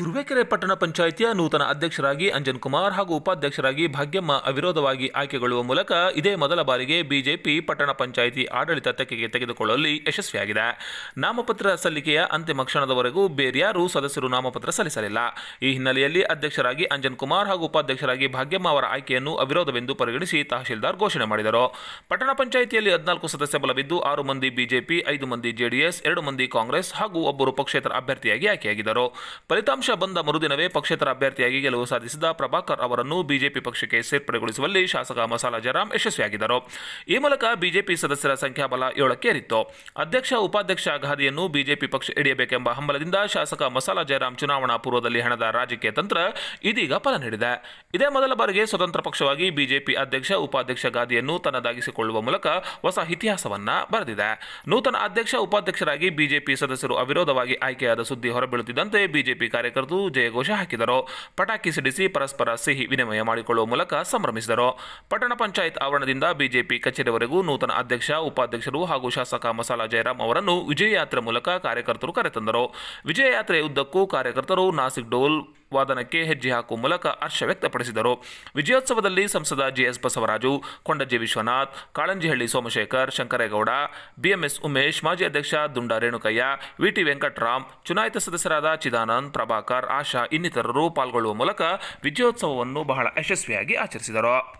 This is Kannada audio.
ತುರುವೇಕೆರೆ ಪಟ್ಟಣ ಪಂಚಾಯಿತಿಯ ನೂತನ ಅಧ್ಯಕ್ಷರಾಗಿ ಅಂಜನ್ ಕುಮಾರ್ ಹಾಗೂ ಉಪಾಧ್ಯಕ್ಷರಾಗಿ ಭಾಗ್ಯಮ್ಮ ಅವಿರೋಧವಾಗಿ ಆಯ್ಕೆಗೊಳ್ಳುವ ಮೂಲಕ ಇದೇ ಮೊದಲ ಬಾರಿಗೆ ಬಿಜೆಪಿ ಪಟ್ಟಣ ಪಂಚಾಯಿತಿ ಆಡಳಿತ ತೆಕ್ಕೆಗೆ ತೆಗೆದುಕೊಳ್ಳಲು ಯಶಸ್ವಿಯಾಗಿದೆ ನಾಮಪತ್ರ ಸಲ್ಲಿಕೆಯ ಅಂತಿಮ ಕ್ಷಣದವರೆಗೂ ಬೇರ್ಯಾರೂ ಸದಸ್ಯರು ನಾಮಪತ್ರ ಸಲ್ಲಿಸಲಿಲ್ಲ ಈ ಹಿನ್ನೆಲೆಯಲ್ಲಿ ಅಧ್ಯಕ್ಷರಾಗಿ ಅಂಜನ್ ಕುಮಾರ್ ಹಾಗೂ ಉಪಾಧ್ಯಕ್ಷರಾಗಿ ಭಾಗ್ಯಮ್ಮ ಅವರ ಆಯ್ಕೆಯನ್ನು ಅವಿರೋಧವೆಂದು ಪರಿಗಣಿಸಿ ತಹಶೀಲ್ದಾರ್ ಘೋಷಣೆ ಮಾಡಿದರು ಪಟ್ಟಣ ಪಂಚಾಯಿತಿಯಲ್ಲಿ ಹದಿನಾಲ್ಕು ಸದಸ್ಯ ಬಲವಿದ್ದು ಆರು ಮಂದಿ ಬಿಜೆಪಿ ಐದು ಮಂದಿ ಜೆಡಿಎಸ್ ಎರಡು ಮಂದಿ ಕಾಂಗ್ರೆಸ್ ಹಾಗೂ ಒಬ್ಬರು ಪಕ್ಷೇತರ ಅಭ್ಯರ್ಥಿಯಾಗಿ ಆಯ್ಕೆಯಾಗಿದ್ದರು ಫಲಿತಾಂಶ ಪಕ್ಷ ಬಂದ ಮರುದಿನವೇ ಪಕ್ಷೇತರ ಅಭ್ಯರ್ಥಿಯಾಗಿ ಗೆಲುವು ಸಾಧಿಸಿದ ಪ್ರಭಾಕರ್ ಅವರನ್ನು ಬಿಜೆಪಿ ಪಕ್ಷಕ್ಕೆ ಸೇರ್ಪಡೆಗೊಳಿಸುವಲ್ಲಿ ಶಾಸಕ ಮಸಾಲಾ ಜಯರಾಮ್ ಯಶಸ್ವಿಯಾಗಿದ್ದರು ಈ ಮೂಲಕ ಬಿಜೆಪಿ ಸದಸ್ಯರ ಸಂಖ್ಯಾಬಲ ಏಳಕ್ಕೇರಿತ್ತು ಅಧ್ಯಕ್ಷ ಉಪಾಧ್ಯಕ್ಷ ಗಾದಿಯನ್ನು ಬಿಜೆಪಿ ಪಕ್ಷ ಹಿಡಿಯಬೇಕೆಂಬ ಹಂಬಲದಿಂದ ಶಾಸಕ ಮಸಾಲಾ ಜಯರಾಮ್ ಚುನಾವಣಾ ಪೂರ್ವದಲ್ಲಿ ಹಣದ ರಾಜಕೀಯ ತಂತ್ರ ಇದೀಗ ಫಲ ನೀಡಿದೆ ಇದೇ ಮೊದಲ ಬಾರಿಗೆ ಸ್ವತಂತ್ರ ಪಕ್ಷವಾಗಿ ಬಿಜೆಪಿ ಅಧ್ಯಕ್ಷ ಉಪಾಧ್ಯಕ್ಷ ಗಾದಿಯನ್ನು ತನ್ನದಾಗಿಸಿಕೊಳ್ಳುವ ಮೂಲಕ ಹೊಸ ಇತಿಹಾಸವನ್ನ ಬರೆದಿದೆ ನೂತನ ಅಧ್ಯಕ್ಷ ಉಪಾಧ್ಯಕ್ಷರಾಗಿ ಬಿಜೆಪಿ ಸದಸ್ಯರು ಅವಿರೋಧವಾಗಿ ಆಯ್ಕೆಯಾದ ಸುದ್ದಿ ಹೊರಬೀಳುತ್ತಿದ್ದಂತೆ ಬಿಜೆಪಿ ಕಾರ್ಯಕರ್ತರು ಜಯ ಜಯಘೋಷ ಹಾಕಿದರು ಪಟಾಕಿ ಸಿಡಿಸಿ ಪರಸ್ಪರ ಸಿಹಿ ವಿನಿಮಯ ಮಾಡಿಕೊಳ್ಳುವ ಮೂಲಕ ಸಂಭ್ರಮಿಸಿದರು ಪಟ್ಟಣ ಪಂಚಾಯತ್ ಆವರಣದಿಂದ ಬಿಜೆಪಿ ಕಚೇರಿವರೆಗೂ ನೂತನ ಅಧ್ಯಕ್ಷ ಉಪಾಧ್ಯಕ್ಷರು ಹಾಗೂ ಶಾಸಕ ಮಸಾಲಾ ಜಯರಾಮ್ ಅವರನ್ನು ವಿಜಯ ಯಾತ್ರೆ ಮೂಲಕ ಕಾರ್ಯಕರ್ತರು ಕರೆತಂದರು ವಿಜಯ ಯಾತ್ರೆಯ ಉದ್ದಕ್ಕೂ ಕಾರ್ಯಕರ್ತರು ನಾಸಿಕ್ ಡೋಲ್ ವಾದನಕ್ಕೆ ಹೆಜ್ಜೆ ಹಾಕುವ ಮೂಲಕ ಹರ್ಷ ವ್ಯಕ್ತಪಡಿಸಿದರು ವಿಜಯೋತ್ಸವದಲ್ಲಿ ಸಂಸದ ಜಿಎಸ್ ಬಸವರಾಜು ಕೊಂಡಜಿ ವಿಶ್ವನಾಥ್ ಕಾಳಂಜಿಹಳ್ಳಿ ಸೋಮಶೇಖರ್ ಶಂಕರೇಗೌಡ ಬಿಎಂಎಸ್ ಉಮೇಶ್ ಮಾಜಿ ಅಧ್ಯಕ್ಷ ದುಂಡ ರೇಣುಕಯ್ಯ ವಿಟಿ ವೆಂಕಟರಾಮ್ ಚುನಾಯಿತ ಸದಸ್ಯರಾದ ಚಿದಾನಂದ್ ಪ್ರಭಾಕರ್ ಆಶಾ ಇನ್ನಿತರರು ಪಾಲ್ಗೊಳ್ಳುವ ಮೂಲಕ ವಿಜಯೋತ್ಸವವನ್ನು ಬಹಳ ಯಶಸ್ವಿಯಾಗಿ ಆಚರಿಸಿದರು